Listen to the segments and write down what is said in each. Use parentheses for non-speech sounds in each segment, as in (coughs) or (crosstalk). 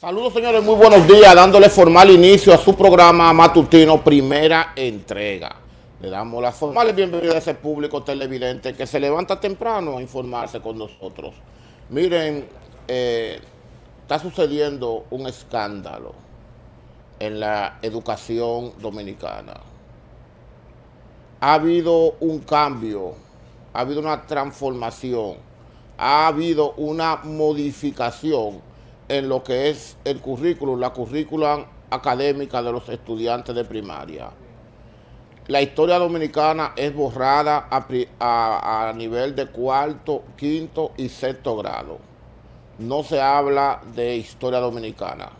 Saludos señores, muy buenos días, dándole formal inicio a su programa matutino Primera Entrega. Le damos la formal bienvenida a ese público televidente que se levanta temprano a informarse con nosotros. Miren, eh, está sucediendo un escándalo en la educación dominicana. Ha habido un cambio, ha habido una transformación, ha habido una modificación en lo que es el currículum, la currícula académica de los estudiantes de primaria. La historia dominicana es borrada a, a nivel de cuarto, quinto y sexto grado. No se habla de historia dominicana,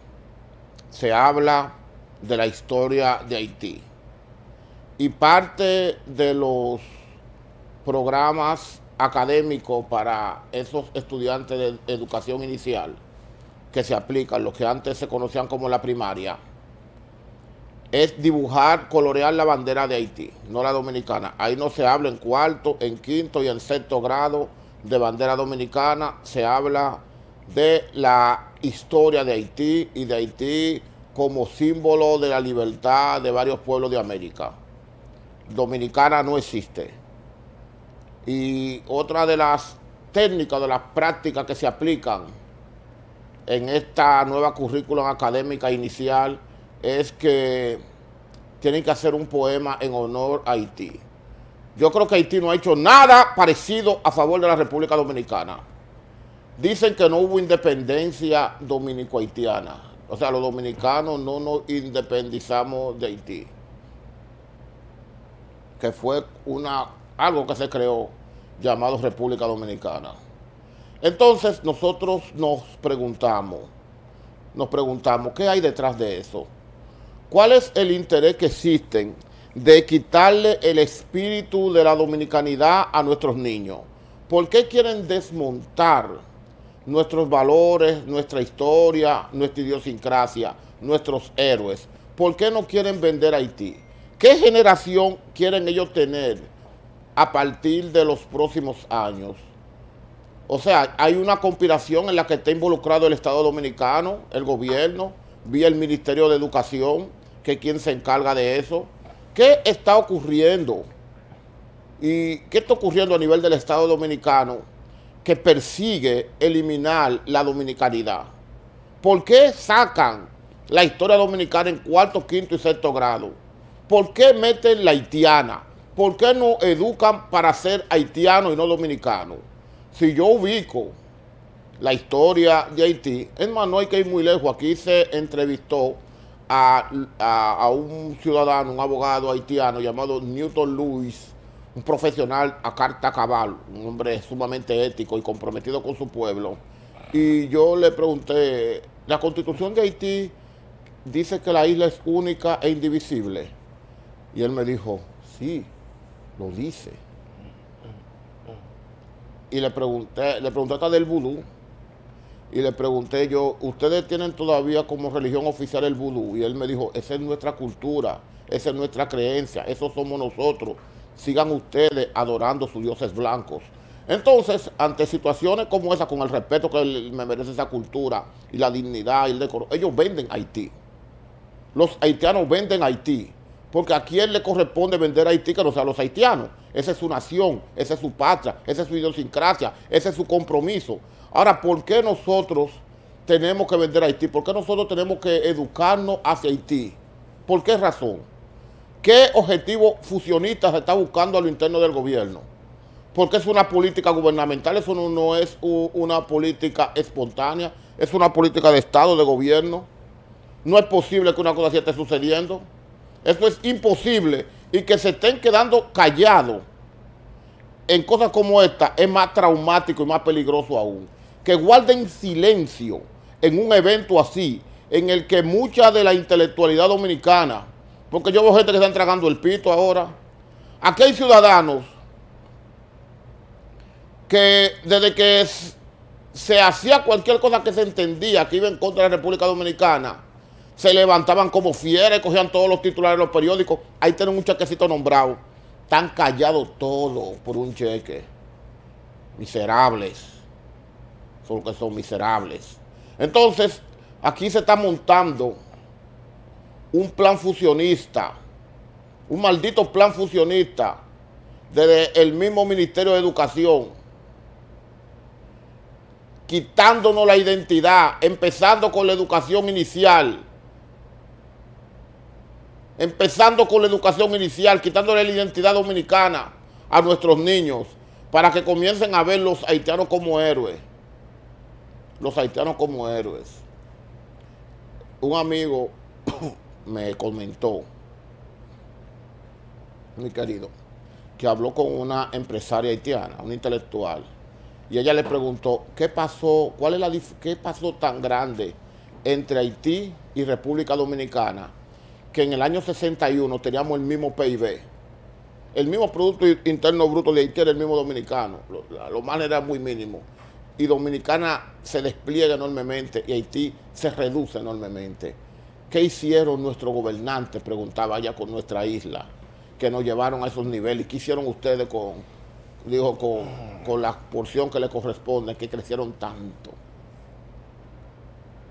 se habla de la historia de Haití. Y parte de los programas académicos para esos estudiantes de educación inicial que se aplican, los que antes se conocían como la primaria, es dibujar, colorear la bandera de Haití, no la dominicana. Ahí no se habla en cuarto, en quinto y en sexto grado de bandera dominicana, se habla de la historia de Haití y de Haití como símbolo de la libertad de varios pueblos de América. Dominicana no existe. Y otra de las técnicas, de las prácticas que se aplican en esta nueva currícula académica inicial es que tienen que hacer un poema en honor a Haití. Yo creo que Haití no ha hecho nada parecido a favor de la República Dominicana. Dicen que no hubo independencia dominico-haitiana. O sea, los dominicanos no nos independizamos de Haití. Que fue una, algo que se creó llamado República Dominicana. Entonces nosotros nos preguntamos, nos preguntamos, ¿qué hay detrás de eso? ¿Cuál es el interés que existen de quitarle el espíritu de la dominicanidad a nuestros niños? ¿Por qué quieren desmontar nuestros valores, nuestra historia, nuestra idiosincrasia, nuestros héroes? ¿Por qué no quieren vender Haití? ¿Qué generación quieren ellos tener a partir de los próximos años? O sea, hay una conspiración en la que está involucrado el Estado Dominicano, el gobierno, vía el Ministerio de Educación, que es quien se encarga de eso. ¿Qué está ocurriendo? ¿Y qué está ocurriendo a nivel del Estado Dominicano que persigue eliminar la dominicanidad? ¿Por qué sacan la historia dominicana en cuarto, quinto y sexto grado? ¿Por qué meten la haitiana? ¿Por qué no educan para ser haitiano y no dominicano? si yo ubico la historia de Haití, es más, no hay que ir muy lejos. Aquí se entrevistó a, a un ciudadano, un abogado haitiano llamado Newton Lewis, un profesional a carta cabal, un hombre sumamente ético y comprometido con su pueblo. Y yo le pregunté, la constitución de Haití dice que la isla es única e indivisible. Y él me dijo, sí, lo dice y le pregunté, le pregunté hasta del vudú, y le pregunté yo, ¿ustedes tienen todavía como religión oficial el vudú? Y él me dijo, esa es nuestra cultura, esa es nuestra creencia, eso somos nosotros, sigan ustedes adorando sus dioses blancos. Entonces, ante situaciones como esa, con el respeto que me merece esa cultura y la dignidad y el decoro, ellos venden Haití. Los haitianos venden Haití. Porque a quién le corresponde vender Haití que no sea a los haitianos. Esa es su nación, esa es su patria, esa es su idiosincrasia, ese es su compromiso. Ahora, ¿por qué nosotros tenemos que vender a Haití? ¿Por qué nosotros tenemos que educarnos hacia Haití? ¿Por qué razón? ¿Qué objetivo fusionista se está buscando a lo interno del gobierno? Porque es una política gubernamental, eso no, no es una política espontánea, es una política de Estado, de gobierno. No es posible que una cosa así esté sucediendo. Eso es imposible. Y que se estén quedando callados en cosas como esta es más traumático y más peligroso aún. Que guarden silencio en un evento así, en el que mucha de la intelectualidad dominicana, porque yo veo gente que está entregando el pito ahora, aquí hay ciudadanos que desde que se hacía cualquier cosa que se entendía que iba en contra de la República Dominicana, se levantaban como fieras, cogían todos los titulares de los periódicos. Ahí tienen un chequecito nombrado. Están callados todos por un cheque. Miserables. Son que son miserables. Entonces, aquí se está montando un plan fusionista. Un maldito plan fusionista. Desde el mismo Ministerio de Educación quitándonos la identidad, empezando con la educación inicial, empezando con la educación inicial, quitándole la identidad dominicana a nuestros niños, para que comiencen a ver los haitianos como héroes. Los haitianos como héroes. Un amigo (coughs) me comentó, mi querido, que habló con una empresaria haitiana, un intelectual, y ella le preguntó, ¿qué pasó, cuál es la, qué pasó tan grande entre Haití y República Dominicana? que en el año 61 teníamos el mismo PIB, el mismo Producto Interno Bruto de Haití era el mismo dominicano, lo, más era muy mínimo, y Dominicana se despliega enormemente y Haití se reduce enormemente. ¿Qué hicieron nuestros gobernantes? Preguntaba ya con nuestra isla, que nos llevaron a esos niveles. ¿Qué hicieron ustedes con, dijo, con la porción que le corresponde, que crecieron tanto?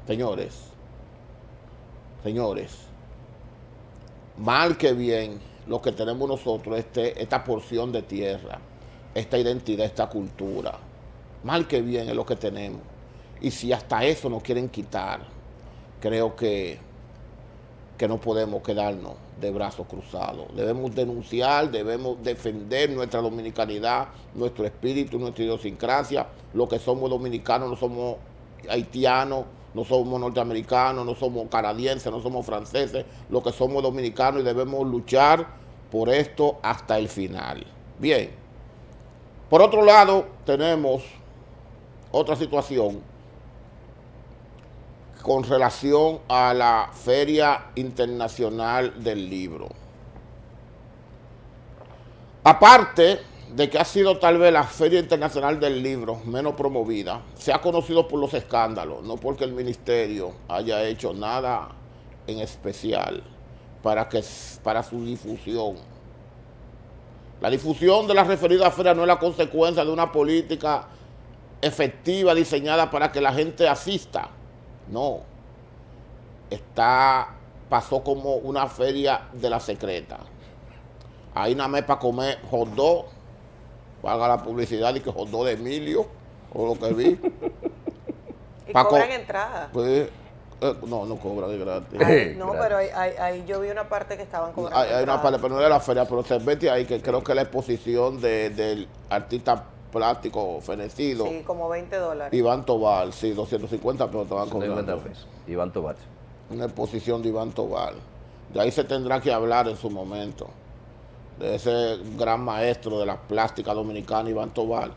Señores, señores, mal que bien, lo que tenemos nosotros, este, esta porción de tierra, esta identidad, esta cultura. Mal que bien es lo que tenemos. Y si hasta eso nos quieren quitar, creo que, que no podemos quedarnos de brazos cruzados. Debemos denunciar, debemos defender nuestra dominicanidad, nuestro espíritu, nuestra idiosincrasia. Lo que somos dominicanos, no somos haitianos, no somos norteamericanos, no somos canadienses, no somos franceses, lo que somos dominicanos y debemos luchar por esto hasta el final. Bien, por otro lado tenemos otra situación con relación a la Feria Internacional del Libro. Aparte, de que ha sido tal vez la Feria Internacional del Libro menos promovida. Se ha conocido por los escándalos, no porque el ministerio haya hecho nada en especial para, que, para su difusión. La difusión de la referida feria no es la consecuencia de una política efectiva diseñada para que la gente asista. No. Está, pasó como una feria de la secreta. Ahí nada más para comer jodó Paga la publicidad y que jodó de Emilio, o lo que vi. (laughs) y cobran entrada. Pues, eh, no, no cobran de gratis. no, pero ahí, yo vi una parte que estaban cobrando. Hay, una parte, pero no era la feria, pero se mete ahí, que creo que la exposición de, del artista plástico fenecido. Sí, como 20 dólares. Iván Tobal, sí, 250, pero estaban cobrando. Pesos. Iván Tobal. Una exposición de Iván Tobal. De ahí se tendrá que hablar en su momento de ese gran maestro de la plástica dominicana, Iván Tobal,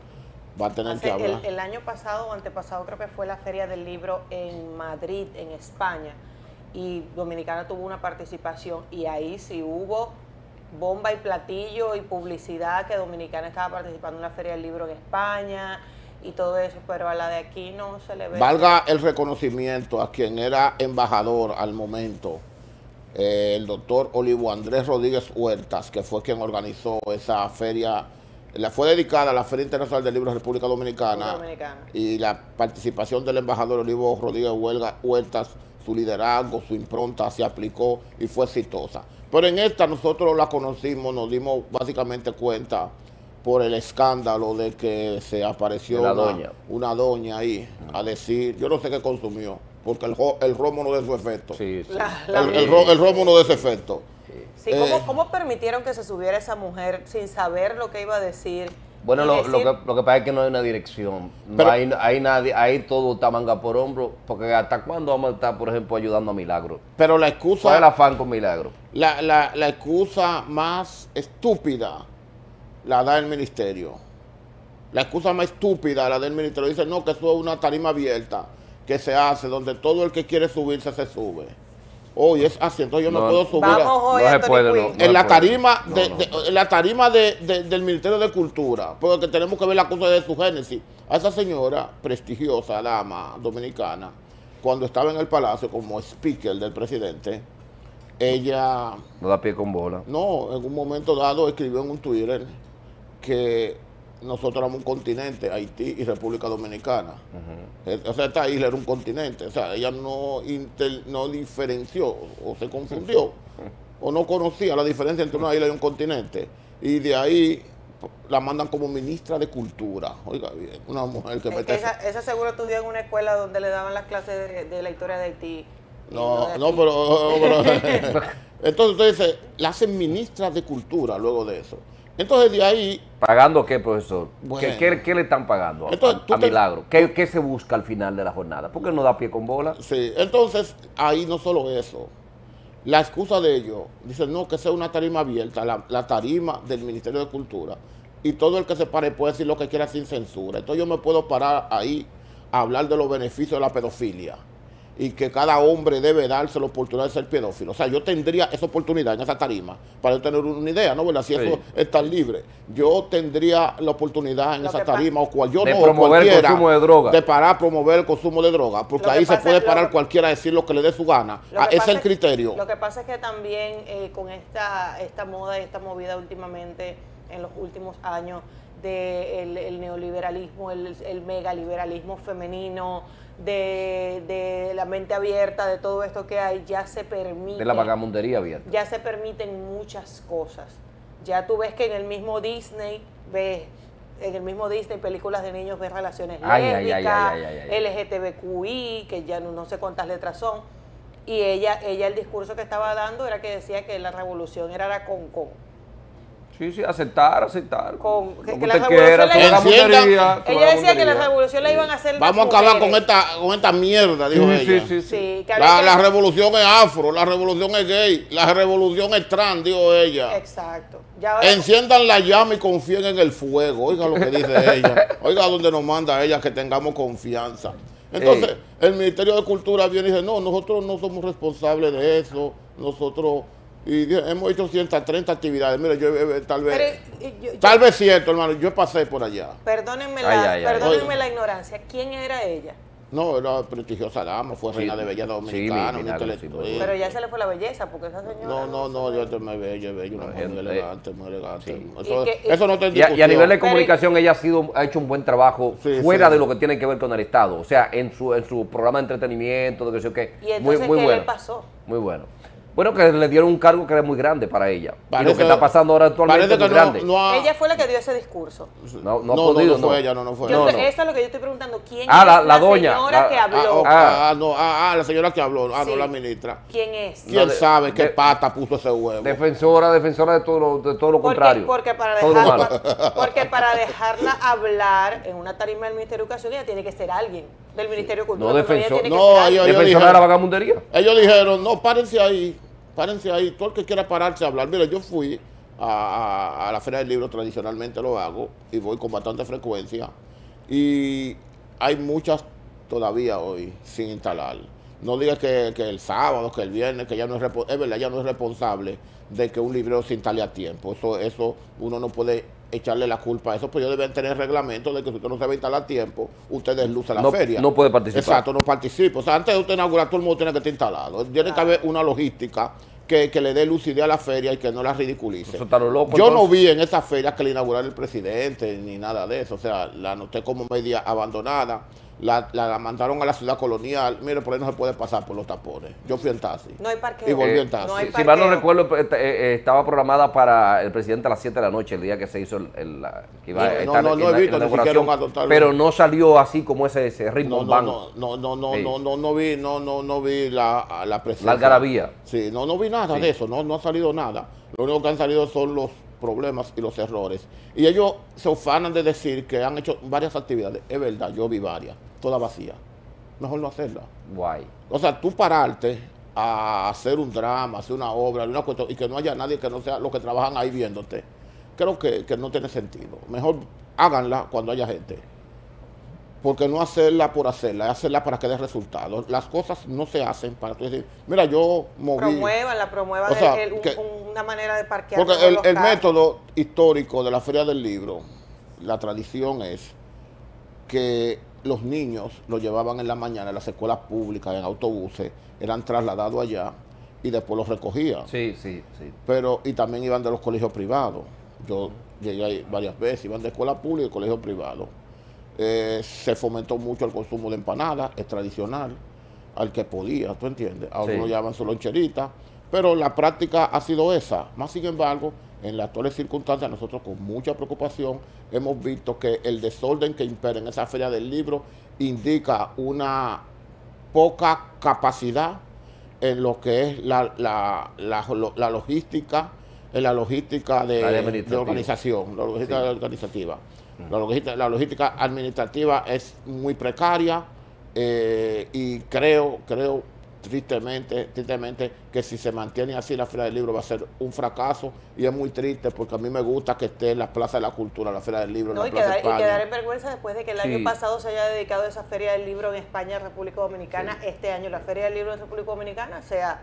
va a tener que hablar. El, el, año pasado o antepasado creo que fue la Feria del Libro en Madrid, en España, y Dominicana tuvo una participación y ahí sí hubo bomba y platillo y publicidad que Dominicana estaba participando en la Feria del Libro en España y todo eso, pero a la de aquí no se le ve. Valga el reconocimiento a quien era embajador al momento el doctor Olivo Andrés Rodríguez Huertas, que fue quien organizó esa feria, la fue dedicada a la Feria Internacional del Libro República Dominicana, y la participación del embajador Olivo Rodríguez Huertas, su liderazgo, su impronta se aplicó y fue exitosa. Pero en esta nosotros la conocimos, nos dimos básicamente cuenta por el escándalo de que se apareció doña. una doña, ahí a decir, yo no sé qué consumió, porque el, el romo no de su efecto. Sí, sí. el, el, romo no de su efecto. Sí, ¿cómo, eh, ¿cómo, permitieron que se subiera esa mujer sin saber lo que iba a decir? Bueno, lo, que, pasa es que no hay una dirección. hay, hay, nadie, ahí todo está manga por hombro. Porque ¿hasta cuándo vamos a estar, por ejemplo, ayudando a Milagro? Pero la excusa. ¿Cuál es el afán con Milagro? La, excusa más estúpida la da el ministerio. La excusa más estúpida la del ministerio. Dice, no, que eso es una tarima abierta que se hace, donde todo el que quiere subirse se sube. Hoy es así, entonces yo no, puedo subir. no se puede, no, en, la tarima de, la tarima de, del Ministerio de Cultura, porque tenemos que ver la cosa de su génesis. A esa señora prestigiosa, dama dominicana, cuando estaba en el palacio como speaker del presidente, ella... No da pie con bola. No, en un momento dado escribió en un Twitter que nosotros éramos un continente, Haití y República Dominicana. Eh, o sea, esta isla era un continente. O sea, ella no, no diferenció o se confundió (laughs) o no conocía la diferencia entre una isla y un continente. Y de ahí la mandan como ministra de cultura. Oiga, bien, una mujer que es esa, seguro estudió en una escuela donde le daban las clases de, la historia de Haití. No, no, pero... (laughs) (laughs) entonces usted la hacen ministra de cultura luego de eso. Entonces de ahí... ¿Pagando qué, profesor? ¿Qué, le están pagando a, Milagro? ¿Qué, se busca al final de la jornada? ¿Por qué no da pie con bola? Sí, entonces ahí no solo eso. La excusa de ellos, dicen, no, que sea una tarima abierta, la tarima del Ministerio de Cultura, y todo el que se pare puede decir lo que quiera sin censura. Entonces yo me puedo parar ahí a hablar de los beneficios de la pedofilia y que cada hombre debe darse la oportunidad de ser pedófilo. O sea, yo tendría esa oportunidad en esa tarima para yo tener una idea, ¿no? ¿Verdad? Si eso está libre, yo tendría la oportunidad en esa tarima o cual de promover el consumo de droga. De parar, promover el consumo de droga, porque ahí se puede parar cualquiera a decir lo que le dé su gana. Ah, ese es el criterio. Lo que pasa es que también eh, con esta, esta moda y esta movida últimamente, en los últimos años, del de el neoliberalismo, el, el megaliberalismo femenino, de, la mente abierta, de todo esto que hay, ya se permite. De la vagamundería abierta. Ya se permiten muchas cosas. Ya tú ves que en el mismo Disney ves. En el mismo Disney, películas de niños ves relaciones lésbicas, LGTBQI, que ya no, sé cuántas letras son. Y ella, ella el discurso que estaba dando era que decía que la revolución era la con, con Sí, sí, aceptar, aceptar. Con, que, la Ella decía que la revolución le iban a hacer. Vamos a acabar con esta, con esta mierda, dijo ella. Sí, sí, sí. la, revolución es afro, la revolución es gay, la revolución es trans, dijo ella. Exacto. Enciendan la llama y confíen en el fuego. Oiga lo que dice (laughs) ella. Oiga donde nos manda ella que tengamos confianza. Entonces, el Ministerio de Cultura viene y dice, no, nosotros no somos responsables de eso. Nosotros y hemos hecho 130 actividades. Mira, yo eh, eh, tal vez. tal vez cierto, hermano. Yo pasé por allá. Perdónenme, la, perdónenme la ignorancia. ¿Quién era ella? No, era prestigiosa dama, fue reina de belleza dominicana. pero ya se le fue la belleza, porque esa señora. No, no, no, yo te me bella, bella, una elegante, muy elegante. Eso, eso, no te y, y, a nivel de comunicación, ella ha, sido, ha hecho un buen trabajo fuera de lo que tiene que ver con el Estado. O sea, en su, en su programa de entretenimiento, de que sé qué. ¿Y muy, muy pasó? Muy bueno. Bueno, que le dieron un cargo que era muy grande para ella. y lo que está pasando ahora actualmente es muy grande. Ella fue la que dio ese discurso. No, no, ha podido, no, fue ella, no, no fue yo, ella. Eso es lo que yo estoy preguntando. ¿Quién ah, es la, la, doña, señora que ah, habló? Ah, ah. ah no, ah, ah, la señora que habló. Ah, no, la ministra. ¿Quién es? ¿Quién sabe qué pata puso ese huevo? Defensora, defensora de todo lo, de todo lo contrario. Porque para, dejarla, porque para dejarla hablar en una tarima del Ministerio de Educación, ella tiene que ser alguien del Ministerio de Cultura. No, defensora. no, ellos, de la vagabundería. Ellos dijeron, no, párense ahí párense ahí, todo el que quiera pararse a hablar. Mire, yo fui a, la Feria del Libro, tradicionalmente lo hago, y voy con bastante frecuencia. Y hay muchas todavía hoy sin instalar. No digas que, el sábado, que el viernes, que ya no es, es verdad, ya no es responsable de que un libro se instale a tiempo. Eso, eso uno no puede echarle la culpa a eso, pues ellos deben tener reglamentos de que si usted no se va a instalar a tiempo, usted desluce la feria. No puede participar. Exacto, no participa. O sea, antes de usted inaugurar, todo el mundo tiene que estar instalado. Tiene que haber una logística que, le dé lucidez a la feria y que no la ridiculice. Eso Yo no vi en esa feria que le inaugurara el presidente ni nada de eso. O sea, la noté como media abandonada la, la, mandaron a la ciudad colonial. Mire, por ahí no se puede pasar por los tapones. Yo fui en taxi. No hay Y volví en eh, si, mal no recuerdo, pues, eh, eh, estaba programada para el presidente a las 7 de la noche, el día que se hizo el. que iba no, a no, he visto, Pero no salió así como ese, ese ritmo no, no, no, no, no, no, no, vi, no, no, no vi la, la presencia. La algarabía. Sí, no, no vi nada de eso, no, no ha salido nada. Lo único que han salido son los problemas y los errores. Y ellos se ufanan de decir que han hecho varias actividades. Es verdad, yo vi varias, Todas vacías. Mejor no hacerla. Guay. O sea, tú pararte a hacer un drama, hacer una obra, una cuestión, y que no haya nadie que no sea los que trabajan ahí viéndote. Creo que, que no tiene sentido. Mejor háganla cuando haya gente porque no hacerla por hacerla, es hacerla para que dé resultados. Las cosas no se hacen para decir, mira, yo moví. promuevan una manera de parquear. Porque el, método histórico de la Feria del Libro, la tradición es que los niños los llevaban en la mañana a las escuelas públicas, en autobuses, eran trasladados allá y después los recogían. Sí, sí, sí. Pero, y también iban de los colegios privados. Yo llegué ahí varias veces, iban de escuela pública y colegio privado eh, se fomentó mucho el consumo de empanadas, es tradicional, al que podía, ¿tú entiendes? Ahora lo llaman su loncherita, pero la práctica ha sido esa. Más sin embargo, en las actuales circunstancias, nosotros con mucha preocupación hemos visto que el desorden que impera en esa feria del libro indica una poca capacidad en lo que es la, la, la, logística, en la logística de, organización, la logística organizativa. La logística, administrativa es muy precaria eh, y creo, creo tristemente, tristemente que si se mantiene así la Feria del Libro va a ser un fracaso y es muy triste porque a mí me gusta que esté en la Plaza de la Cultura, la Feria del Libro. en la y, y, quedar, en vergüenza después de que el año pasado se haya dedicado esa Feria del Libro en España, República Dominicana, este año la Feria del Libro en República Dominicana sea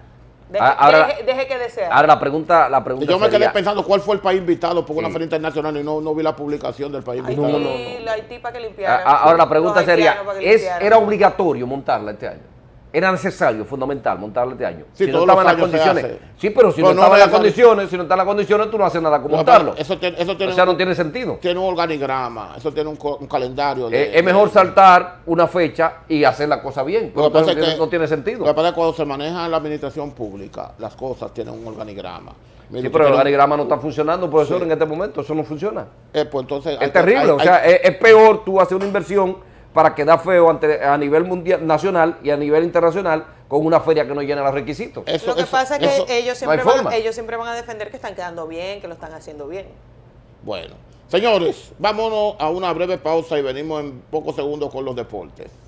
Ah, deje, que desee Ahora la pregunta, la pregunta. Yo me quedé pensando cuál fue el país invitado por una feria internacional y no, no, vi la publicación del país invitado. No, la ah, ah, Ahora la pregunta sería, ¿es, ¿era obligatorio montarla este año? era necesario, fundamental, montarle este año. si no estaban las condiciones. Sí, pero si no, estaban las condiciones, si no están las condiciones, tú no haces nada con montarlo. Eso, tiene, eso tiene o sea, no tiene sentido. Tiene un organigrama, eso tiene un, calendario. Eh, es mejor saltar una fecha y hacer la cosa bien. Pero entonces, no tiene sentido. Lo cuando se maneja en la administración pública, las cosas tienen un organigrama. sí, pero el organigrama no está funcionando, profesor, en este momento. Eso no funciona. Eh, pues entonces, es terrible. o sea, es, es peor tú hacer una inversión para quedar feo a nivel mundial, nacional y a nivel internacional con una feria que no llena los requisitos. lo que pasa es que ellos, ellos siempre van a defender que están quedando bien, que lo están haciendo bien. Bueno, señores, vámonos a una breve pausa y venimos en pocos segundos con los deportes.